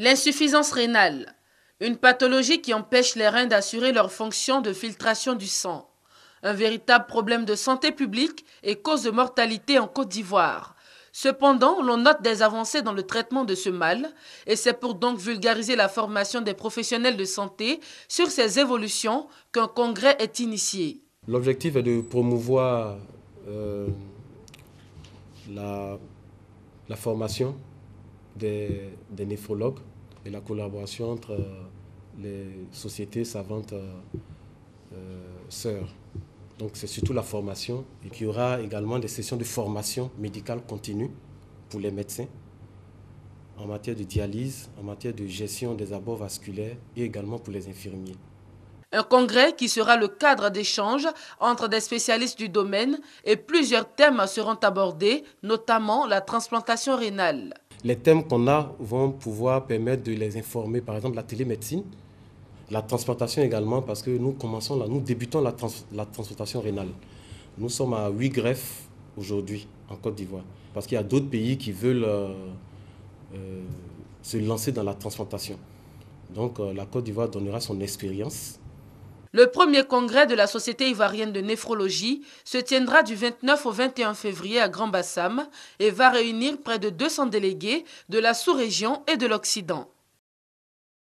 L'insuffisance rénale, une pathologie qui empêche les reins d'assurer leur fonction de filtration du sang. Un véritable problème de santé publique et cause de mortalité en Côte d'Ivoire. Cependant, l'on note des avancées dans le traitement de ce mal, et c'est pour donc vulgariser la formation des professionnels de santé sur ces évolutions qu'un congrès est initié. L'objectif est de promouvoir euh, la formation des, néphrologues et la collaboration entre euh, les sociétés savantes euh, euh, sœurs. Donc c'est surtout la formation. Et qu'il y aura également des sessions de formation médicale continue pour les médecins en matière de dialyse, en matière de gestion des abords vasculaires et également pour les infirmiers. Un congrès qui sera le cadre d'échange entre des spécialistes du domaine et plusieurs thèmes seront abordés, notamment la transplantation rénale les thèmes qu'on a vont pouvoir permettre de les informer, par exemple la télémédecine, la transplantation également, parce que nous commençons là, nous débutons la, transplantation rénale. Nous sommes à 8 greffes aujourd'hui en Côte d'Ivoire, parce qu'il y a d'autres pays qui veulent euh, euh, se lancer dans la transplantation. Donc euh, la Côte d'Ivoire donnera son expérience le premier congrès de la Société ivoirienne de néphrologie se tiendra du 29 au 21 février à Grand-Bassam et va réunir près de 200 délégués de la sous-région et de l'Occident.